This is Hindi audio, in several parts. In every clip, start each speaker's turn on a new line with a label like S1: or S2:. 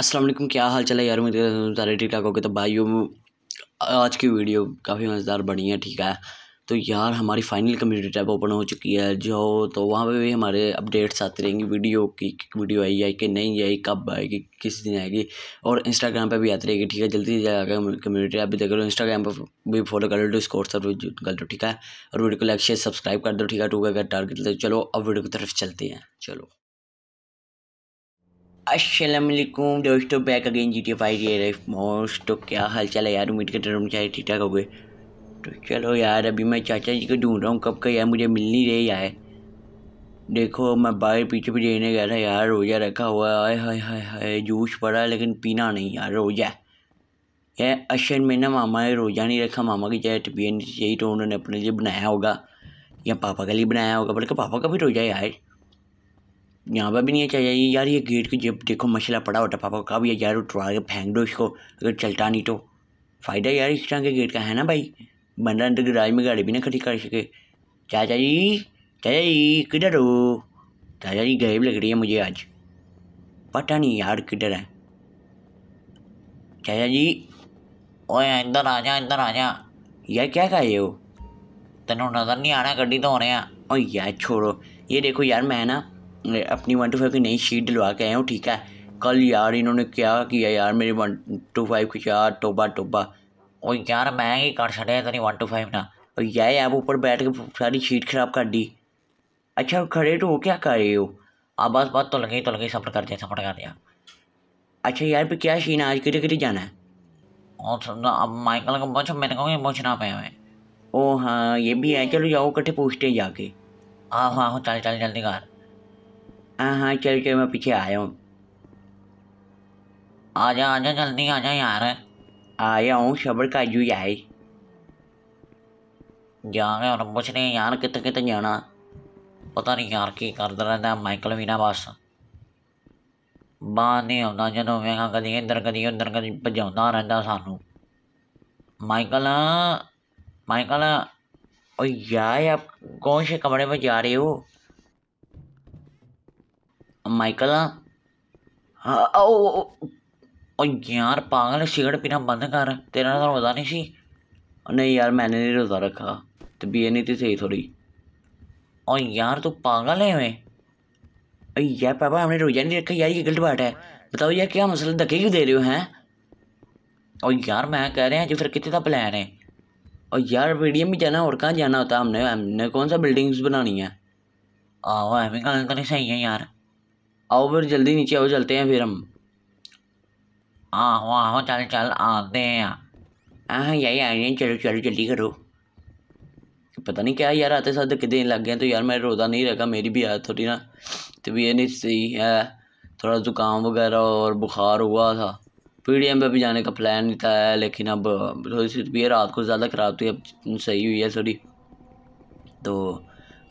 S1: असलम क्या हाल चला यार मेरे तो सारे ठीक ठाक हो गए तो भाई आज की वीडियो काफ़ी मज़ेदार बनी है ठीक है तो यार हमारी फाइनल कम्युनिटी टैब ओपन हो चुकी है जो तो वहाँ पे भी हमारे अपडेट्स आती रहेंगी वीडियो की वीडियो आई है कि नहीं आई कब आएगी किस दिन आएगी और इंस्टाग्राम पे भी आती रहेगी ठीक है जल्दी से जाकर कम्युनिटी टैब भी देख लो इंस्टाग्राम पर भी फॉलो कर लो स्कोर सर कर लो ठीक है और वीडियो को लाइक शेयर सब्सक्राइब कर दो ठीक है टू का टारगेट चलो अब वीडियो की तरफ चलते हैं चलो असलम दोस्तों बैक अगेन जी टी फाइव ये मोस्ट तो क्या हाल चाल है यार उम्मीद करते रहो चाहे ठीक ठाक हो गए तो चलो यार अभी मैं चाचा जी को ढूंढ रहा हूँ कब का यार मुझे मिल नहीं रही यार देखो मैं बाहर पीछे भी देने गया था यार रोज़ा रखा हुआ है हाय हाय हाय जूस पड़ा लेकिन पीना नहीं यार रोज़ा यार अशन में ना मामा ने रोज़ा नहीं रखा मामा की चाहे तबीयत यही चाहिए तो उन्होंने अपने लिए बनाया होगा या पापा के लिए बनाया होगा बल्कि पापा का भी रोज़ा यार यहाँ पर भी नहीं चाहिए यार ये गेट की जब देखो मसला पड़ा होता पापा का भी यार उठवा के फेंक दो इसको अगर चलता नहीं तो फ़ायदा यार इस तरह के गेट का है ना भाई बंदा अंदर तो राज में गाड़ी भी ना खड़ी कर सके चाचा जी चाचा जी किधर हो चाचा जी गायब लग रही है मुझे आज पता नहीं यार किधर है चाचा जी ओ इधर आ जा इधर आ जा यार क्या कहे हो तेन नज़र नहीं आना गड्डी तो हैं ओ यार छोड़ो ये देखो यार मैं ना अपनी वन टू फाइव की नई शीट डलवा के आए हो ठीक है कल यार इन्होंने क्या किया यार मेरी वन टू फाइव की यार टोबा टोबा और यार मैं ही कर छड़े तेरी वन टू फाइव ना और यार ऐप ऊपर बैठ के सारी शीट खराब कर दी अच्छा खड़े तो क्या कर रहे हो आप बस बात तो लगी तो लगी सफर कर दिया सफर कर दिया अच्छा यार फिर क्या सीन आज कितने कितने जाना है और सुनना अब माइकल को पूछो मेरे को भी पूछना पे हमें ओ हाँ ये भी है चलो जाओ कट्ठे पूछते हैं जाके आहो हाँ, आहो हाँ, हाँ, चल चल जल्दी कर हाँ हाँ चल चल मैं पीछे आया हूँ आ जा आ जा जल्दी आ जा यार आया हूँ सबर का जू यार यार और कुछ नहीं यार कितने कितने जाना ਪਤਾ ਨਹੀਂ ਯਾਰ ਕੀ ਕਰਦਾ ਰਹਿੰਦਾ ਮਾਈਕਲ ਵੀਨਾ ਨਾ ਬਸ ਬਾਹਰ ਨਹੀਂ ਆਉਂਦਾ ਜਦੋਂ ਵੇਖਾਂ ਕਦੀ ਇੱਧਰ ਕਦੀ ਉੰਦਰ ਕਦੀ ਭਜਾਉਂਦਾ ਰਹਿੰਦਾ ਸਾਨੂੰ ਮਾਈਕਲ ਮਾਈਕਲ ਓ ਯਾਰ ਆਪ ਕੌਣ ਸੇ ਕਮਰੇ ਵਿੱਚ ਜਾ ਰਹੇ ਹੋ माइकल ओ, ओ, ओ यार पागल सिगरेट पीना बंद कर तेरा तो रोज़ा नहीं सी नहीं यार मैंने नहीं रोज़ा रखा तो ए नहीं थी सही थोड़ी और यार तू पागल है मैं यार पापा हमने रोज़ा नहीं रखा यार ये गलत बात है बताओ यार क्या मसला धक्के क्यों दे रहे हो हैं और यार मैं कह रहा हैं जी फिर कितने का प्लान है और यार पीडीएम भी जाना और कहाँ जाना होता है हमने हमने कौन सा बिल्डिंग्स बनानी है आहो एवं गल तो नहीं सही है यार आओ फिर जल्दी नीचे आओ चलते हैं फिर हम आहो हाँ, आहो हाँ, हाँ, चल चल आते हैं हाँ यही आए हैं चलो चलो जल्दी करो पता नहीं क्या यार आते साथ कितने लग गए तो यार मैं रोता नहीं रखा मेरी भी आदत थोड़ी ना तो ये नहीं सही है थोड़ा जुकाम वगैरह और बुखार हुआ था पीढ़ी में पे भी जाने का प्लान नहीं था लेकिन अब थोड़ी सी भी रात को ज़्यादा ख़राब थी अब सही हुई है थोड़ी तो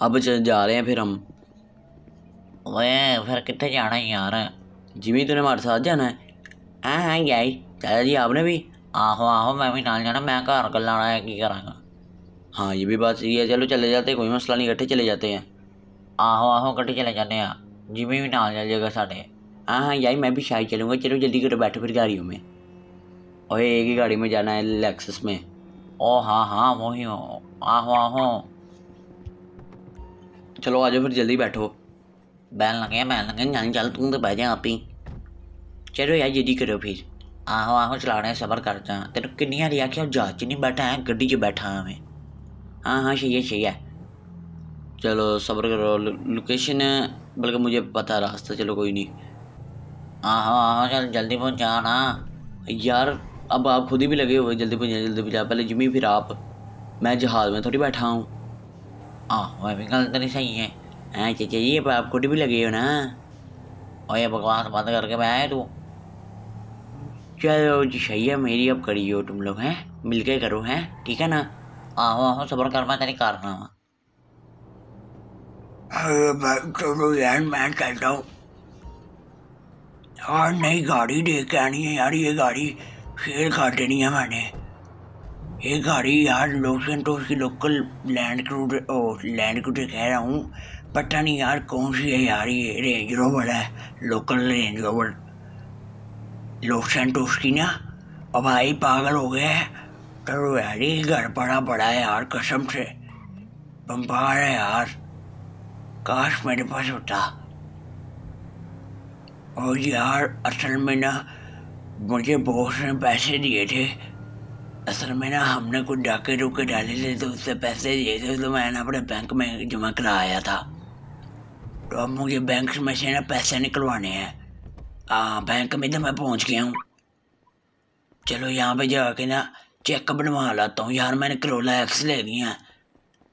S1: अब जा रहे हैं फिर हम ओए फिर कितने जाना है यार जिमी तूने हमारे साथ जाना है हाँ हाँ चाचा जी आपने भी आहो आहो मैं भी ना जाना मैं घर कल आना है कि करांगा हाँ ये भी बात सही है चलो चले जाते कोई मसला नहीं इकट्ठे चले जाते हैं आहो आहो इकट्ठे चले जाते हैं जिमी भी नाल चल जाएगा साढ़े हाँ हाँ यही मैं भी शायद चलूँगा चलो जल्दी करो बैठो फिर गाड़ियों में और एक ही गाड़ी में जाना है लेक्सस में ओ हाँ हाँ वही हो आहो आहो चलो आ जाओ फिर जल्दी बैठो बैन लगे बैन लगे जाने चल तुम तो बह बैठे आप ही चलो यार जिदी करो फिर आहो आहो चला रहे सफर करते हैं तेरे किन्नी हारी आखिया जहाज च नहीं बैठा है गड्डी च बैठा है मैं हाँ हाँ छे छे है चलो सबर करो लोकेशन बल्कि मुझे पता रास्ता चलो कोई नहीं आहो आहो चल जल्दी पहुँचाना यार अब आप खुद ही भी लगे हुए जल्दी पहुँचा जल्दी पहुँचा पहले जिमी फिर आप मैं जहाज़ में थोड़ी बैठा हूँ आहो भी गलत नहीं सही है हैं चेचा जी आप खुद भी लगे हो ना और ये बकवास बात करके मैं आया तू चलो जी सही है मेरी अब करी हो तुम लोग हैं मिल के करो हैं ठीक है ना आहो आहो सबर कर तेरे तेरी कारना भाई यार मैं हूँ और नई गाड़ी देख के आनी है यार ये गाड़ी फेल कर देनी है मैंने ये गाड़ी यार लोकेशन तो उसकी local Land Cruiser Land Cruiser कह रहा हूँ पता नहीं यार कौन सी है यार ये रेंज रोवर है लोकल रेंज रोवर लोग सेंटोस की ना और भाई पागल हो गया है करो यार ये घर पड़ा पड़ा है यार कसम से बंपार है यार काश मेरे पास होता और यार असल में ना मुझे बॉस ने पैसे दिए थे असल में ना हमने कुछ डाके रुके डाले थे तो उससे पैसे दिए थे तो मैंने अपने बैंक में जमा कराया था तो अब मुझे बैंक में से ना पैसे निकलवाने हैं हाँ बैंक में तो मैं पहुँच गया हूँ चलो यहाँ पे जाके ना चेक बनवा लाता हूँ यार मैंने करोला एक्स ले लिया है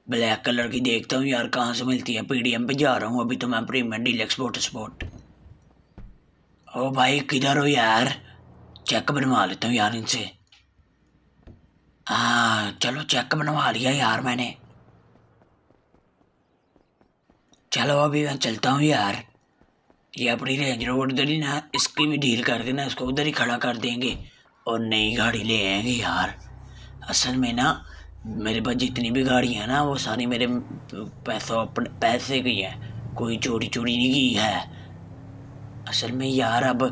S1: ब्लैक कलर की देखता हूँ यार कहाँ से मिलती है पीडीएम पे जा रहा हूँ अभी तो मैं प्रीमियर डीलक्स बोट स्पोर्ट ओ भाई किधर हो यार चेक बनवा लेता हूँ यार इनसे हाँ चलो चेक बनवा लिया यार मैंने चलो अभी मैं चलता हूँ यार ये अपनी रेंज रोड उधर ही ना इसकी भी डील कर देना इसको उधर ही खड़ा कर देंगे और नई गाड़ी ले आएंगे यार असल में ना मेरे पास जितनी भी गाड़ियाँ हैं ना वो सारी मेरे पैसों अपने पैसे की हैं कोई चोरी चोरी नहीं की है असल में यार अब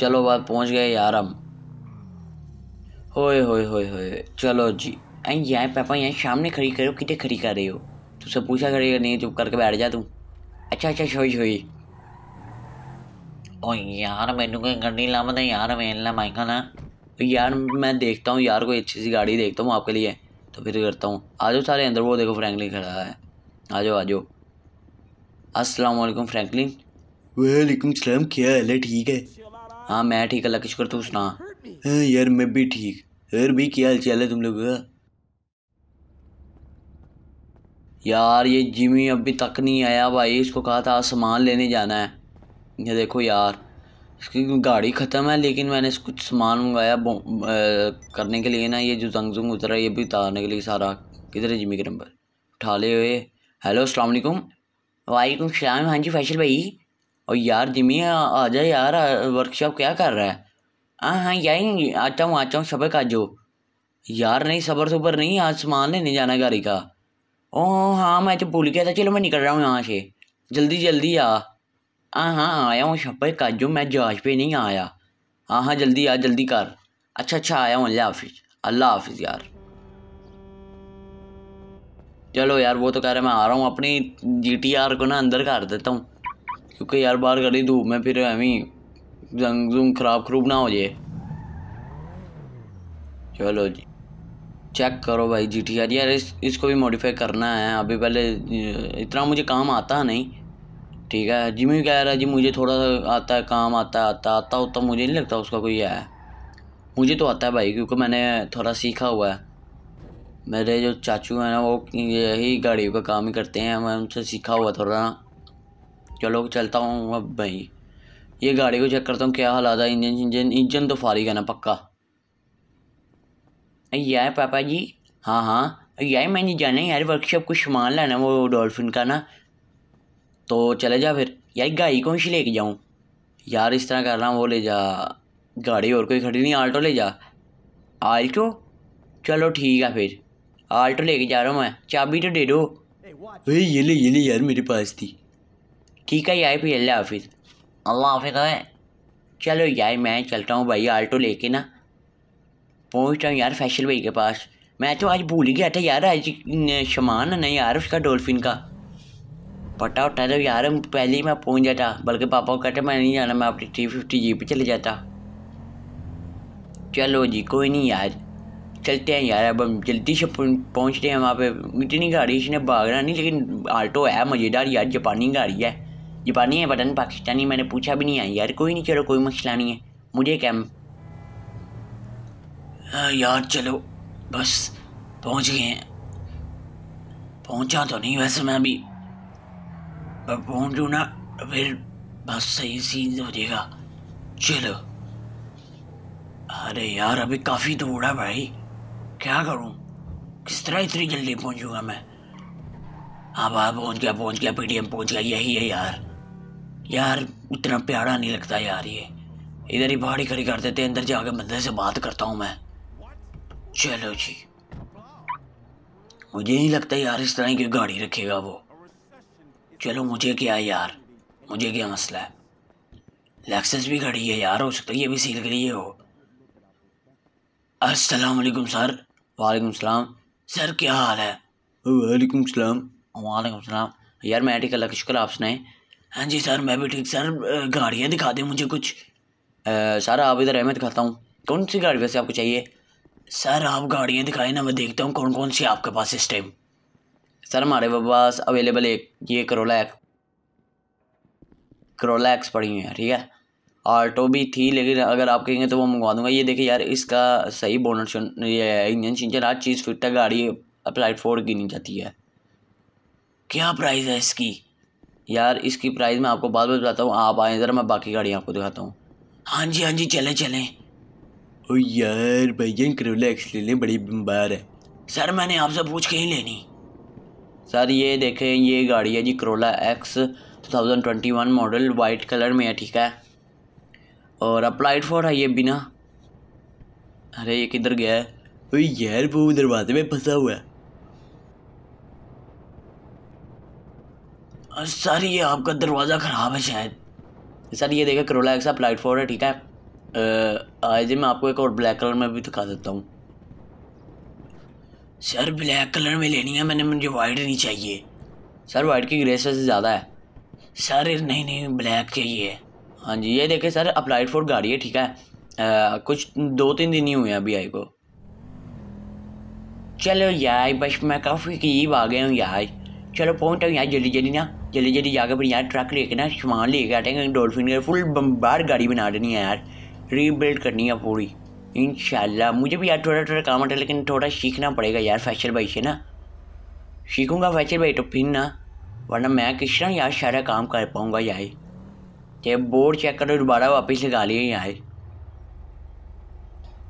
S1: चलो बात पहुंच गए यार हम होए होए होए होए चलो जी यहाँ यार पापा यहाँ सामने खड़ी करो कितने खड़ी कर रहे हो तू तो सब पूछा करेगा नहीं चुप करके बैठ जा तू अच्छा अच्छा छोई छोई और यार मैनू कहीं गड्डी ला मैं यार मेला माइका ना तो यार मैं देखता हूँ यार कोई अच्छी सी गाड़ी देखता हूँ आपके लिए तो फिर करता हूँ आ जाओ सारे अंदर वो देखो फ्रैंकलिन खड़ा है आ जाओ आ जाओ असलम वालेकुम फ्रैंकलिन वालेकुम सलाम क्या हाल है ठीक है हाँ मैं ठीक है लकिश कर तू सुना हाँ यार मैं भी ठीक यार भी क्या हाल चाल है तुम लोगों का यार ये जिमी अभी तक नहीं आया भाई इसको कहा था सामान लेने जाना है ये देखो यार इसकी गाड़ी ख़त्म है लेकिन मैंने कुछ सामान मंगाया करने के लिए ना ये जो जंग जंग उतरा ये भी उतारने के लिए सारा किधर है जिमी के नंबर उठा ले हुए हेलो अस्सलाम वालेकुम सलाम हाँ जी फैशल भाई और यार जिमी आ जाए यार वर्कशॉप क्या कर रहा है हाँ हाँ यही आता हूँ आता हूँ सबक आज यार नहीं सबर सुबर नहीं आज सामान लेने जाना गाड़ी का ओह हाँ मैं तो भूल गया था चलो मैं निकल रहा हूँ यहाँ से जल्दी जल्दी आ हाँ हाँ आया हूँ छप्पे काजू मैं जहाज पे नहीं आया हाँ हाँ जल्दी आ जल्दी कर अच्छा अच्छा आया हूँ अल्लाह हाफिज़ अल्लाह हाफिज़ यार चलो यार वो तो कह रहा मैं आ रहा हूँ अपनी जी टी आर को ना अंदर कर देता हूँ क्योंकि यार बाहर करी धूप में फिर अभी जंग जुंग खराब खरूब ना हो जाए चलो जी चेक करो भाई जी टी आर यार इस इसको भी मॉडिफाई करना है अभी पहले इतना मुझे काम आता नहीं ठीक है जिमी कह रहा है जी मुझे थोड़ा सा आता है काम आता है आता आता होता मुझे नहीं लगता उसका कोई है मुझे तो आता है भाई क्योंकि मैंने थोड़ा सीखा हुआ है मेरे जो चाचू हैं ना वो यही गाड़ियों का काम ही करते हैं मैं उनसे सीखा हुआ थोड़ा ना चलो चलता हूँ अब भाई ये गाड़ी को चेक करता हूँ क्या हालात है इंजन इंजन इंजन तो फारिग है ना पक्का यार पापा जी हाँ हाँ यार मैंने जाना है यार वर्कशॉप कुछ सामान लाना वो डॉल्फिन का ना तो चले जा फिर यार गाड़ी कौन सी लेके जाऊँ यार इस तरह कर रहा हूँ वो ले जा गाड़ी और कोई खड़ी नहीं आल्टो ले जा आल्टो चलो ठीक है फिर आल्टो लेके जा रहा हूँ मैं चाबी तो दे दो अरे ये ले ये ले यार मेरे पास थी ठीक है यार फिर अल्लाह हाफिज़ अल्लाह हाफिज़ चलो यार मैं चलता हूँ भाई आल्टो लेके ना पहुँच रहा हूँ यार फैशल भाई के पास मैं तो आज भूल ही गया था यार आज सामान है ना यार उसका डॉल्फिन का पटा उठा था यार पहले ही मैं पहुँच जाता बल्कि पापा को कहते मैं नहीं जाना मैं अपनी थ्री फिफ्टी जी पे चले जाता चलो जी कोई नहीं यार चलते हैं यार अब हम जल्दी से पहुँचते हैं वहाँ पे इतनी गाड़ी इसने भागना नहीं लेकिन आल्टो है मज़ेदार यार जापानी गाड़ी है जापानी है बटन पाकिस्तानी मैंने पूछा भी नहीं है यार कोई नहीं चलो कोई मसला नहीं है मुझे क्या हाँ यार चलो बस पहुंच गए हैं पहुंचा तो नहीं वैसे मैं अभी पर पहुँचू ना तो फिर बस सही सीन हो जाएगा चलो अरे यार अभी काफ़ी दूर है भाई क्या करूँ किस तरह इतनी जल्दी पहुँचूँगा मैं हाँ भाई पहुँच गया पहुँच गया पीटीएम पहुँच गया यही है यार यार उतना प्यारा नहीं लगता यार ये इधर ही पहाड़ी खड़ी कर देते अंदर जाके मंदिर से बात करता हूँ मैं चलो जी मुझे नहीं लगता यार इस तरह की गाड़ी रखेगा वो चलो मुझे क्या यार मुझे क्या मसला है लैक्सेस भी खड़ी है यार हो सकता है ये भी सील के लिए हो अस्सलाम वालेकुम सर वालेकुम सलाम सर क्या हाल है वालेकुम सलाम वालेकुम सलाम यार मैं ठीक अल्लाह का शुक्र आप सुनाए हाँ जी सर मैं भी ठीक सर गाड़ियाँ दिखा दें मुझे कुछ आ, सर आप इधर अहमद खाता हूँ कौन सी गाड़ी वैसे आपको चाहिए सर आप गाड़ियाँ दिखाई ना मैं देखता हूँ कौन कौन सी आपके पास इस टाइम सर हमारे पास अवेलेबल एक ये करोला एक्स करोला एक्स पड़ी हुई है ठीक है ऑटो भी थी लेकिन अगर आप कहेंगे तो वो मंगवा दूंगा ये देखिए यार इसका सही बोनट ये इंजन शिंजन हर चीज़ फिट है गाड़ी अप्लाइड की गिनी जाती है क्या प्राइस है इसकी यार इसकी प्राइस मैं आपको बाद में बताता हूँ आप आएँ ज़रा मैं बाकी गाड़ियाँ आपको दिखाता हूँ हाँ जी हाँ जी चलें चलें ओ यार भैया करोला एक्स ले लें बड़ी बीमार है सर मैंने आपसे पूछ के ही लेनी सर ये देखें ये गाड़ी है जी Corolla X 2021 model white colour में है ठीक है और अप्लाइड फॉर है ये बिना अरे ये किधर गया है ओ यार वो दरवाजे में फंसा हुआ है सर ये आपका दरवाज़ा ख़राब है शायद सर ये देखें करोला एक्स अप्लाइड फॉर है ठीक है आज मैं आपको एक और ब्लैक कलर में भी दिखा देता हूँ सर ब्लैक कलर में लेनी है मैंने मुझे वाइट नहीं चाहिए सर वाइट की ग्रेस से ज़्यादा है सर नहीं नहीं ब्लैक चाहिए हाँ जी ये देखें सर अप्लाइड फॉर गाड़ी है ठीक है आ, कुछ दो तीन दिन ही हुए हैं अभी आई को चलो यार बस मैं काफ़ी करीब आ गया हूँ यार चलो पहुँचता यार जल्दी जल्दी ना जल्दी जल्दी जाकर फिर यार ट्रक लेके ना सामान लेके आते हैं डॉल्फिन फुल बार गाड़ी बना देनी है यार रीबिल्ड करनी है पूरी इन मुझे भी यार थोड़ा थोड़ा काम आता है लेकिन थोड़ा सीखना पड़ेगा यार फैशल भाई से ना सीखूंगा फैशल भाई तो फिर ना वरना मैं किस तरह यार सारा काम कर पाऊँगा यार तो बोर्ड चेक करो दोबारा वापस लगा लिए यार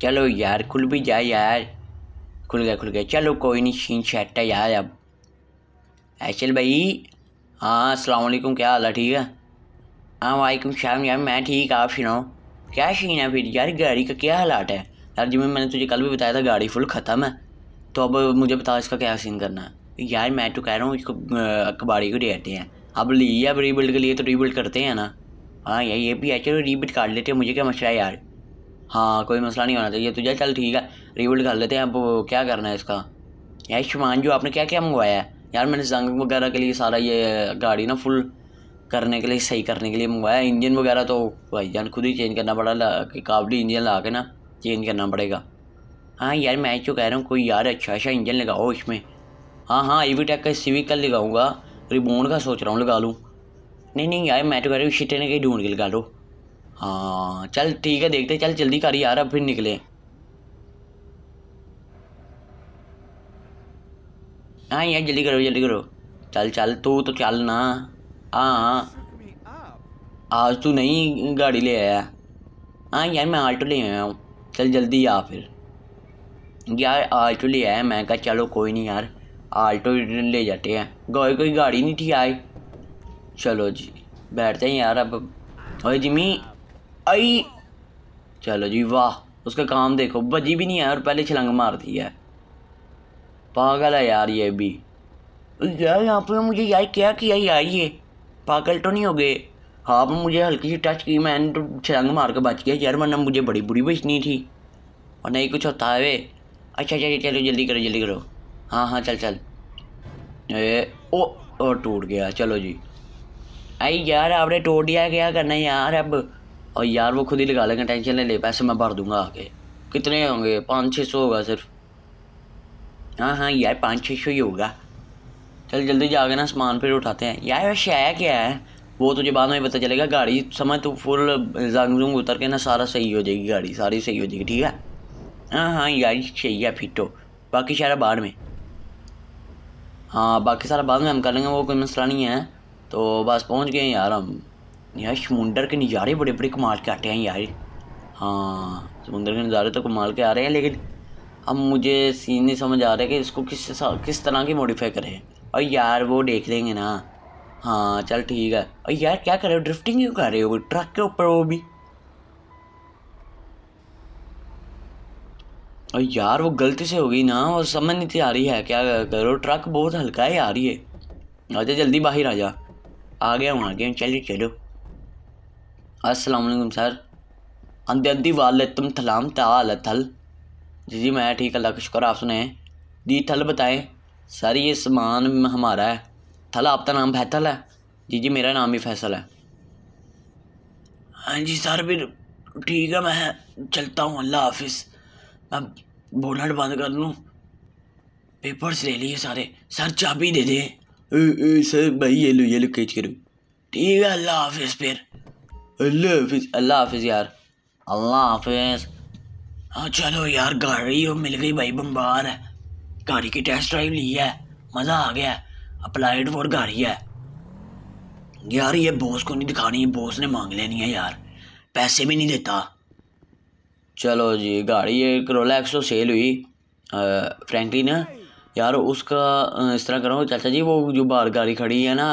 S1: चलो यार खुल भी जाए यार खुल गया खुल गया चलो कोई नहीं छीन छट है यार अब ऐसल भाई हाँ असलकुम क्या हाल है ठीक है हाँ वाईकुम शाम यार मैं ठीक आप सुनाओ क्या सीन है फिर यार गाड़ी का क्या हालात है यार जिम्मे मैंने तुझे कल भी बताया था गाड़ी फुल ख़त्म है तो अब मुझे बताओ इसका क्या सीन करना है यार मैं तो कह रहा हूँ इसको कबाड़ी को देते हैं अब ली अब रीबिल्ड के लिए तो रीबिल्ड करते हैं ना हाँ यार ये भी है चलो रीबिल्ड काट लेते हैं मुझे क्या मसला है यार हाँ कोई मसला नहीं होना चाहिए तुझे तो चल ठीक है रीबिल्ड कर लेते हैं अब क्या करना है इसका यार शुमान जो आपने क्या क्या मंगवाया है यार मैंने जंग वगैरह के लिए सारा ये गाड़ी ना फुल करने के लिए सही करने के लिए मंगवाया इंजन वगैरह तो भाई जान खुद ही चेंज करना पड़ा काबली इंजन ला के ना चेंज करना पड़ेगा हाँ यार मैं तो कह रहा हूँ कोई यार अच्छा अच्छा इंजन लगाओ इसमें हाँ हाँ ई टैक का सिविक का लगाऊँगा रिबोन का सोच रहा हूँ लगा लूँ नहीं नहीं यार मैं तो कह रहा हूँ शिटे ने कहीं ढूंढ के लगा लो हाँ चल ठीक है देखते चल जल्दी कर यार अब फिर निकले हाँ यार जल्दी करो जल्दी करो चल चल तू तो चल ना हाँ आज तू नहीं गाड़ी ले आया हाँ यार मैं आल्टो ले आया हूँ चल जल्दी आ फिर यार आल्टो ले आया मैं कहा चलो कोई नहीं यार आल्टो ले जाते हैं गोए कोई गाड़ी नहीं थी आई चलो जी बैठते हैं यार अब अरे जिमी आई चलो जी वाह उसका काम देखो बजी भी नहीं है और पहले छलंग मार दी है पागल है यार ये भी यार यहाँ पे मुझे यार क्या किया यार ये पागल तो नहीं हो गए हाँ मुझे हल्की सी टच की मैंने तो छंग मार के बच गया यार वरना मुझे बड़ी बुरी बचनी थी और नहीं कुछ होता है वे अच्छा, अच्छा अच्छा चलो जल्दी करो जल्दी करो हाँ हाँ चल चल ए, ओ ओ टूट गया चलो जी आई यार आपने टूट दिया क्या करना यार अब और यार वो खुद ही लगा लेंगे टेंशन नहीं ले पैसे मैं भर दूंगा आके कितने होंगे पाँच छः सौ होगा सिर्फ हाँ हाँ यार पाँच छः सौ ही होगा चल जल्दी जाके ना सामान फिर उठाते हैं यार वैसे आया क्या है वो तुझे बाद में पता चलेगा गाड़ी समय तो फुल जंग जुंग उतर के ना सारा सही हो जाएगी गाड़ी सारी सही हो जाएगी ठीक है हाँ हाँ यार सही है फिटो बाकी सारा बाद में हाँ बाकी सारा बाद में हम कर लेंगे वो कोई मसला नहीं है तो बस पहुँच गए यार हम यार समुंदर के नज़ारे बड़े बड़े कमाल के आते हैं यार हाँ समुंदर के नज़ारे तो कमाल के आ रहे हैं लेकिन अब मुझे सीन नहीं समझ आ रहा है कि इसको किस किस तरह की मॉडिफाई करें और यार वो देख लेंगे ना हाँ चल ठीक है और यार क्या कर रहे हो ड्रिफ्टिंग क्यों कर रहे हो ट्रक के ऊपर वो भी और यार वो गलती से हो गई ना और समझ नहीं आ रही है क्या करो ट्रक बहुत हल्का है आ रही है अच्छा जल्दी बाहर आ जा आ गया हूँ आ गया चलिए चलो असलकुम सर अंधे अंधी वाले तुम थलाम ताल थल जी जी मैं ठीक अल्लाह का शुक्र आप सुने दी थल बताएं सर ये सामान हमारा है थला आपका नाम फैसल है जी जी मेरा नाम भी फैसल है हाँ जी सर फिर ठीक है मैं चलता हूँ अल्लाह हाफिज़ मैं बोनट बंद कर लूँ पेपर्स ले लिए सारे सर चाबी दे दे ए, ए, सर भाई ये लो ये लो कैच करो ठीक है अल्लाह हाफिज़ फिर अल्लाह हाफिज़ अल्लाह हाफिज़ यार अल्लाह हाफिज़ हाँ चलो यार गाड़ी हो मिल गई भाई बम्बार है गाड़ी की टेस्ट ड्राइव ली है मज़ा आ गया अप्लाइड फॉर गाड़ी है यार ये बॉस को नहीं दिखानी बॉस ने मांग लेनी है यार पैसे भी नहीं देता चलो जी गाड़ी ये करोला एक्सो सेल हुई ना यार उसका इस तरह करो चाचा जी वो जो बाहर गाड़ी खड़ी है ना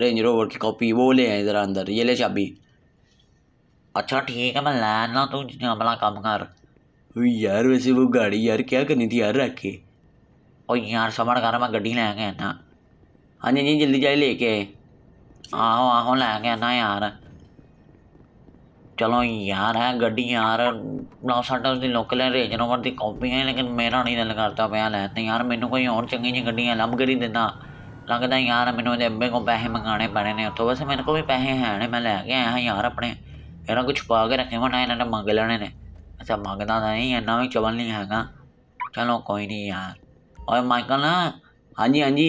S1: रेंज रोवर की कॉपी वो ले आए इधर अंदर ये ले चाबी अच्छा ठीक है मैं ना तू अपना काम कर यार वैसे वो गाड़ी यार क्या करनी थी यार रख के और यार समर घर में गड्डी लै गया ना हाँ जी जी जल्दी जाए लेके आहो आहो लै गया ना यार चलो यार है गड्डी यार ਨੌ ਸਾਡਾ ਦੀ ਲੋਕਲ ਹੈ ਰੇਂਜ ਰੋਵਰ ਦੀ ਕਾਪੀ ਹੈ ਲੇਕਿਨ ਮੇਰਾ ਨਹੀਂ ਦਿਲ ਕਰਦਾ ਪਿਆ ਲੈ ਤੇ ਯਾਰ ਮੈਨੂੰ ਕੋਈ ਹੋਰ ਚੰਗੀ ਜਿਹੀ ਗੱਡੀਆਂ ਲੱਭ ਕਰੀ ਦਿੰਦਾ ਲੱਗਦਾ ਯਾਰ ਮੈਨੂੰ ਇਹਦੇ ਅੱਬੇ ਕੋ ਪੈਸੇ ਮੰਗਾਣੇ ਪੈਣੇ ਨੇ ਉੱਥੋਂ ਵੈਸੇ ਮੇਰੇ ਕੋ ਵੀ ਪੈਸੇ ਹੈ ਨੇ ਮੈਂ ਲੈ ਕੇ ਆਇਆ ਹਾਂ ਯਾਰ ਆਪਣੇ ਇਹਨਾਂ ਕੁਝ ਪਾ ਕੇ ਰੱਖੇ ਹੋਣਾ ਇਹਨਾਂ ਨੇ ਮੰਗ ਲੈਣੇ ਨੇ अच्छा मांगता तो नहीं इन्ना भी ਚਵਲ नहीं है चलो कोई नहीं यार और माइकल हाँ जी हाँ जी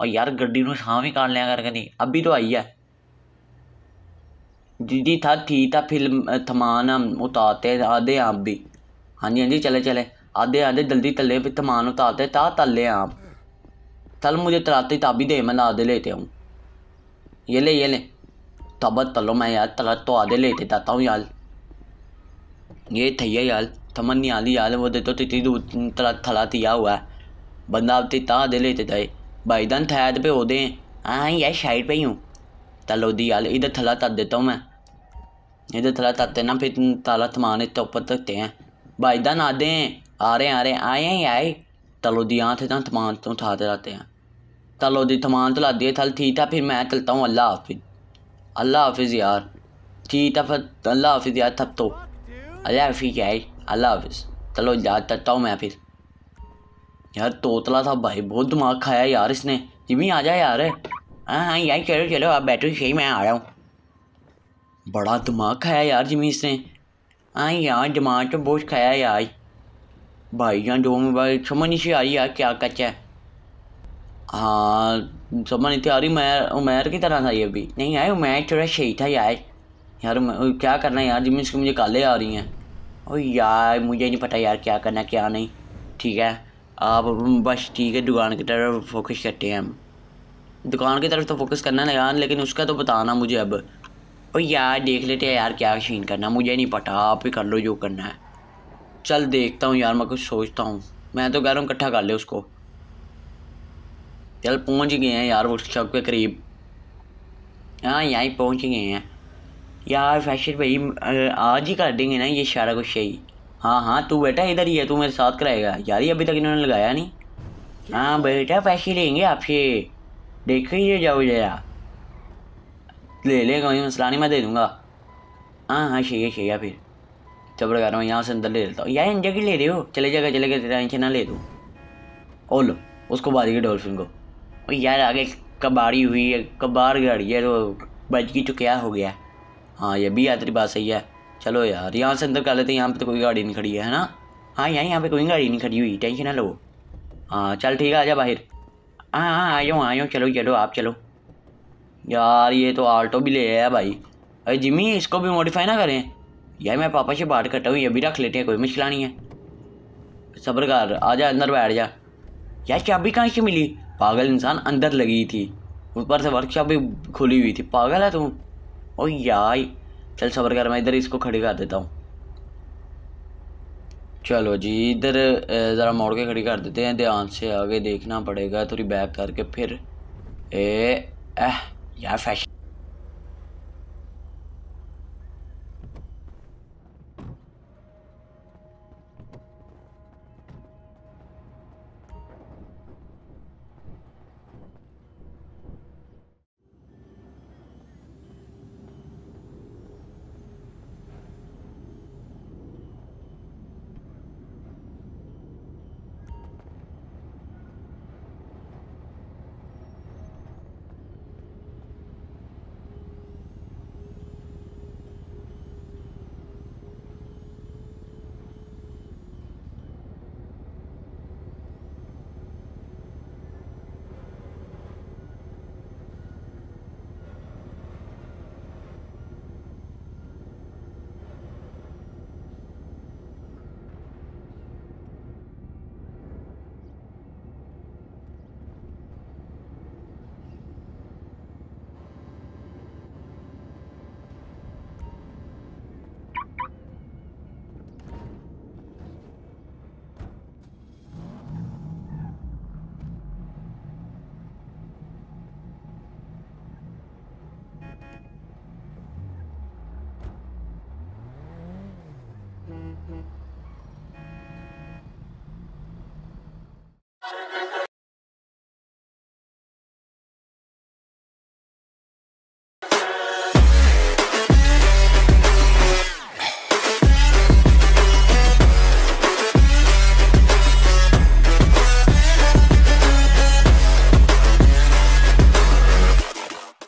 S1: और यार गड्डी नु ਛਾਂ भी काट लिया ਕਰ ਕਦੀ अभी तो आई है दीदी था थी था फिल्म थमान उतारते आधे आप भी हाँ जी हाँ जी चले चले आधे आधे जल्दी तले फिर थमान उतारते था तले आप चल मुझे तब भी दे मैं आधे लेते हूँ ये ले ये ले तब तलो मैं यार तला तो आधे लेते जाता हूँ यार ये थैया याल थमन आली याल वो दे तो तिथि तला थला तिया हुआ है बंदा अब ता दे लेते थे भाईदान थैद पे होते हैं हाँ यार साइड पे ही हूँ तलो दी याल इधर थला तर देता हूँ मैं इधर थला तरते ना फिर ताला थमान तो ऊपर तकते हैं भाईदान आते हैं आ रहे आ रहे आए हैं आए तलो दी यहाँ थे थमान तो था लाते हैं तलो दी थमान तो थल ठीक था फिर मैं चलता हूँ अल्लाह हाफिज अल्लाह हाफिज यार ठीक था फिर अल्लाह हाफिज यार थप तो अरे ठीक है अल्लाह हाफिज़ चलो याद करता हूँ मैं फिर यार तोतला था भाई बहुत दिमाग खाया यार इसने जिमी आ जा यार हाँ हाँ यही चलो चलो आप बैठो सही मैं आ रहा हूँ बड़ा दिमाग खाया यार जिमी इसने हाँ यार दिमाग तो बहुत खाया यार भाई जान मैं भाई समझ नहीं आ रही यार क्या कच्चा है हाँ समझ नहीं आ रही मैं उमैर की तरह था ये भी नहीं यार उमैर थोड़ा सही था यार यार क्या करना है यार जिम की मुझे काले आ रही हैं ओ यार मुझे नहीं पता यार क्या करना क्या नहीं ठीक है आप बस ठीक है दुकान की तरफ फोकस करते हैं हम दुकान की तरफ तो फोकस करना है यार लेकिन उसका तो बताना मुझे अब ओ यार देख लेते हैं यार क्या सीन करना मुझे नहीं पता आप ही कर लो जो करना है चल देखता हूँ यार मैं कुछ सोचता हूँ मैं तो कह रहा हूँ इकट्ठा कर ले उसको चल पहुँच गए हैं यार वर्कशॉप के करीब हाँ यहीं पहुँच गए हैं यार फैशन भाई आज ही कर देंगे ना ये सारा कुछ सही हाँ हाँ तू बेटा इधर ही है तू मेरे साथ कराएगा यार ही अभी तक इन्होंने लगाया नहीं हाँ बेटा पैसे लेंगे आपसे देख ही जाओ जया ले लेगा कोई मसला नहीं मैं दे दूँगा हाँ हाँ सही है सही है फिर चबड़ कर रहा हूँ यहाँ से अंदर ले लेता हूँ यार इंडिया की ले रहे हो चले जाएगा चले गए टेंशन ना ले दूँ ओ लो उसको बाजी डॉल्फिन को यार आगे कबाड़ी हुई है कबाड़ गाड़ी है तो बज की तो क्या हो गया हाँ ये भी यात्री बात सही है चलो यार यहाँ से अंदर कर लेते हैं यहाँ पर तो कोई गाड़ी नहीं खड़ी है ना हाँ यहाँ यहाँ पे कोई गाड़ी नहीं खड़ी हुई टेंशन ना लो हाँ चल ठीक है आजा बाहर हाँ हाँ आयो आयो चलो चलो आप चलो यार ये तो आल्टो भी ले आया भाई अरे जिमी इसको भी मॉडिफाई ना करें यार मैं पापा से बात करता हूँ ये भी रख लेते हैं कोई मुश्किल नहीं है सब्र कर आ जा अंदर बैठ जा यार चाबी कहाँ से मिली पागल इंसान अंदर लगी थी ऊपर से वर्कशॉप भी खुली हुई थी पागल है तुम ओ यार चल सबर कर मैं इधर इसको खड़ी कर देता हूँ चलो जी इधर ज़रा मोड़ के खड़ी कर देते हैं ध्यान से आगे देखना पड़ेगा थोड़ी बैक करके फिर ए ए यार फैशन